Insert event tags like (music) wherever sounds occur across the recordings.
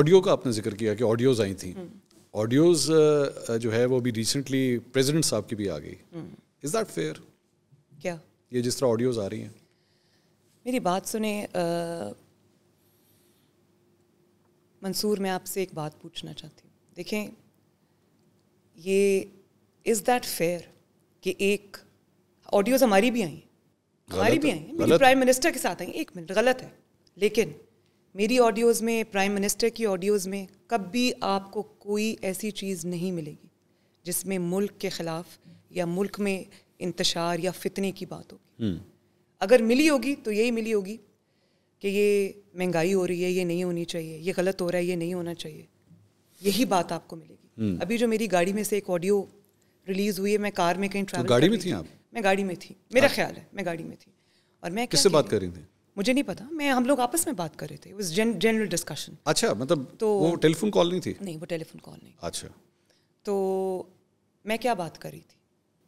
Audio का आपने जिक्र किया कि ऑडियोज़ आई थी हम्म। ऑडियोज़ जो है वो भी रिसेंटली प्रेजिडेंट साहब की भी आ गई इज़ दैट फेयर क्या ये जिस तरह ऑडियोज़ आ रही हैं मेरी बात सुने मंसूर मैं आपसे एक बात पूछना चाहती हूँ देखें ये इज़ दैट फेयर कि एक ऑडियोज़ हमारी भी आई हमारी भी आई प्राइम मिनिस्टर के साथ आई एक मिनट गलत है लेकिन मेरी ऑडियोज़ में प्राइम मिनिस्टर की ऑडियोज़ में कभी आपको कोई ऐसी चीज़ नहीं मिलेगी जिसमें मुल्क के ख़िलाफ़ या मुल्क में इंतशार या फितने की बात होगी हम्म। अगर मिली होगी तो यही मिली होगी कि ये महंगाई हो रही है ये नहीं होनी चाहिए ये गलत हो रहा है ये नहीं होना चाहिए यही बात आपको मिलेगी हम्म। अभी जो मेरी गाड़ी में से एक ऑडियो रिलीज़ हुई है मैं कार में कहीं ट्रैवल तो गाड़ी में थी आप मैं गाड़ी में थी मेरा ख्याल है मैं गाड़ी में थी और मैं किससे बात कर रही थी मुझे नहीं पता मैं हम लोग आपस में बात कर रहे थे वाज जनरल डिस्कशन अच्छा मतलब तो वो टेलीफोन कॉल नहीं थी नहीं वो टेलीफोन कॉल नहीं अच्छा तो मैं क्या बात कर रही थी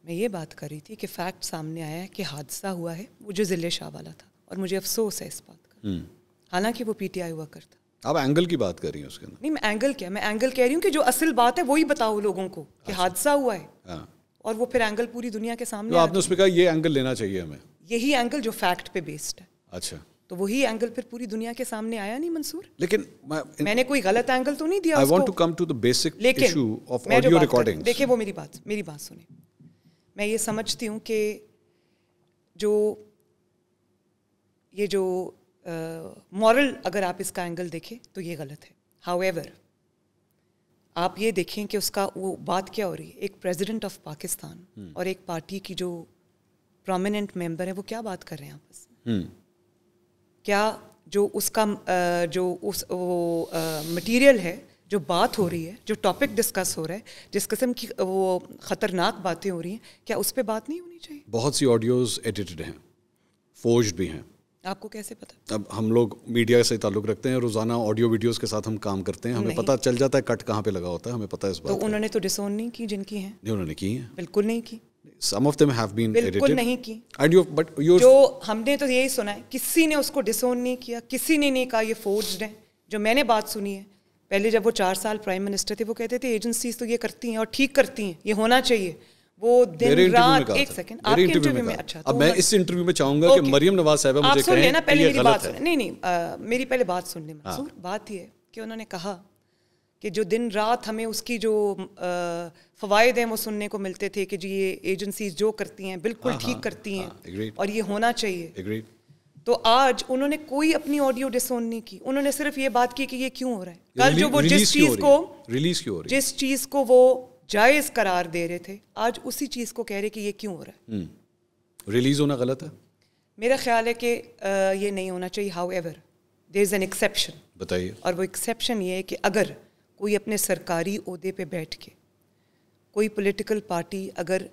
मैं ये बात कर रही थी कि फैक्ट सामने आया है कि हादसा हुआ है वो जो ज़िले शाह वाला था और मुझे अफसोस है इस बात का हम्म। हालांकि वो पीटीआई हुआ करता आप एंगल की बात कर रही हैं उसके अंदर नहीं मैं एंगल क्या मैं एंगल कह रही हूँ कि जो असल बात है वही बताओ लोगों को कि अच्छा। हादसा हुआ है हाँ। और वो फिर एंगल पूरी दुनिया के सामने तो आपने उसमें कहा ये एंगल लेना चाहिए हमें यही एंगल जो फैक्ट पे बेस्ड है अच्छा तो वही एंगल फिर पूरी दुनिया के सामने आया नहीं मंसूर लेकिन मैं, मैंने कोई गलत एंगल तो नहीं दिया I want to come to the basic issue of audio recording देखिए वो मेरी बात मेरी बात सुने मैं ये समझती हूँ कि जो ये जो मॉरल uh, अगर आप इसका एंगल देखें तो ये गलत है हाउ आप ये देखें कि उसका वो बात क्या हो रही है एक प्रेसिडेंट ऑफ पाकिस्तान और एक पार्टी की जो प्रोमिनेंट मेंबर है वो क्या बात कर रहे हैं आपस में हम्म। क्या जो उसका जो उस वो मटेरियल है जो बात हो रही है जो टॉपिक डिस्कस हो रहा है जिस किस्म की वो ख़तरनाक बातें हो रही हैं क्या उस पर बात नहीं होनी चाहिए बहुत सी ऑडियोज़ एडिटेड हैं फोज भी हैं आपको कैसे पता अब हम लोग मीडिया से ताल्लुक रखते हैं रोजाना ऑडियो वीडियोस के साथ हम काम करते हैं हमें पता चल जाता है कट कहाँ पे लगा होता है हमें पता है इस बात तो उन्होंने तो डिसोन नहीं की जिनकी हैं नहीं उन्होंने की हैं बिल्कुल नहीं की some of them have been बिल्कुल नहीं की एंड यू बट यू जो हमने तो यही सुना है किसी ने उसको डिसोन नहीं किया किसी ने नहीं कहा ये फोर्ज्ड है जो मैंने बात सुनी है पहले जब वो चार साल प्राइम मिनिस्टर थे वो कहते थे एजेंसीज तो ये करती हैं और ठीक करती हैं ये होना चाहिए वो दिन रात एक सेकंड आपके इंटरव्यू में अच्छा अब तो मैं मतलब इस इंटरव्यू में चाहूंगा कि मरियम नवाज साहब मुझे कहें ना पहले मेरी बात नहीं नहीं मेरी पहले बात सुन ले मंसूर हाँ। बात ये है कि उन्होंने कहा कि जो दिन रात हमें उसकी जो फ़वाद हैं वो सुनने को मिलते थे कि जी ये एजेंसीज जो करती हैं बिल्कुल हाँ, ठीक हाँ, करती हैं हाँ, और ये होना चाहिए agreed. तो आज उन्होंने कोई अपनी ऑडियो डिसोन नहीं की उन्होंने सिर्फ ये बात की कि ये क्यों हो रहा है कल जो वो जिस चीज़ को रिलीज क्यों हो रही जिस चीज़ को वो जायज़ करार दे रहे थे आज उसी चीज़ को कह रहे कि ये क्यों हो रहा है रिलीज हम्म। होना गलत है मेरा ख्याल है कि ये नहीं होना चाहिए however there is an exception बताइए और वो एक्सेप्शन ये है कि अगर कोई अपने सरकारी अहदे पे बैठ के कोई पॉलिटिकल पार्टी अगर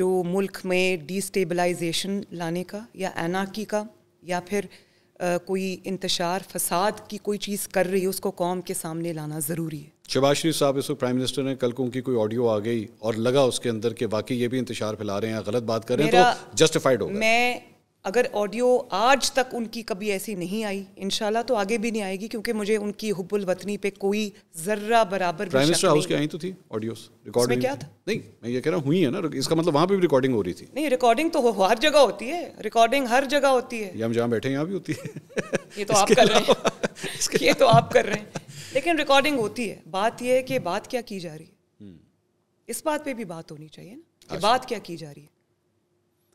जो मुल्क में डिस्टेबलाइजेशन लाने का या एनाकी का या फिर आ, कोई इंतशार फसाद की कोई चीज़ कर रही है उसको कौम के सामने लाना ज़रूरी है शबाज शरीफ साहब इस प्राइम मिनिस्टर ने कल को उनकी कोई ऑडियो आ गई और लगा उसके अंदर कि वाकई ये भी इंतशार फैला रहे हैं गलत बात कर रहे हैं तो जस्टिफाइड हो मैं अगर ऑडियो आज तक उनकी कभी ऐसी नहीं आई इन तो आगे भी नहीं आएगी क्योंकि मुझे उनकी हुबुल वतनी पे कोई जर्रा बराबर प्राइम मिनिस्टर हाउस की आई तो थी ऑडियो रिकॉर्डिंग क्या था नहीं मैं ये कह रहा हूँ हुई है ना इसका मतलब वहाँ पे भी रिकॉर्डिंग हो रही थी नहीं रिकॉर्डिंग तो हर जगह होती है रिकॉर्डिंग हर जगह होती है हम जहाँ बैठे यहाँ भी होती है (laughs) तो ये तो आप कर रहे हैं ये तो आप कर रहे हैं लेकिन रिकॉर्डिंग होती है बात यह है कि बात क्या की जा रही है हम्म। इस बात पे भी बात होनी चाहिए ना अच्छा। बात क्या की जा रही है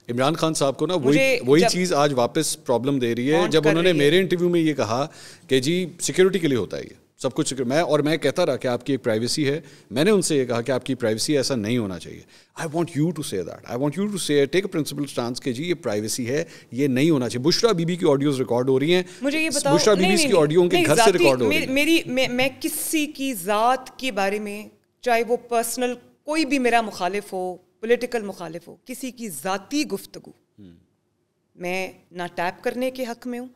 इमरान खान साहब को ना वही वही चीज़ आज वापस प्रॉब्लम दे रही है जब उन्होंने मेरे इंटरव्यू में ये कहा कि जी सिक्योरिटी के लिए होता है ये सब कुछ मैं और मैं कहता रहा कि आपकी एक प्राइवेसी है मैंने उनसे ये कहा कि आपकी प्राइवेसी ऐसा नहीं होना चाहिए I want you to say that I want you to say take a principle stance के जी ये प्राइवेसी है ये नहीं होना चाहिए बुशरा बीबी की ऑडियोज रिकॉर्ड हो रही हैं मुझे ये बताओ बुशरा बीबी की ऑडियो के घर से रिकॉर्ड हो रही है मेरी मैं किसी की ज़ात के बारे में चाहे वो पर्सनल कोई भी मेरा मुखालिफ हो पोलिटिकल मुखालिफ हो किसी की ज़ाती गुफ्तु मैं ना टैप करने के हक़ में हूँ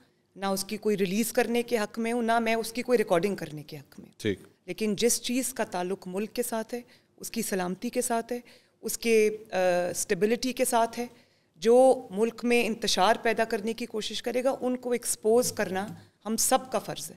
ना उसकी कोई रिलीज़ करने के हक़ में हूँ ना मैं उसकी कोई रिकॉर्डिंग करने के हक़ में ठीक लेकिन जिस चीज़ का ताल्लुक मुल्क के साथ है उसकी सलामती के साथ है उसके स्टेबिलिटी के साथ है जो मुल्क में इंतशार पैदा करने की कोशिश करेगा उनको एक्सपोज करना हम सब का फ़र्ज़ है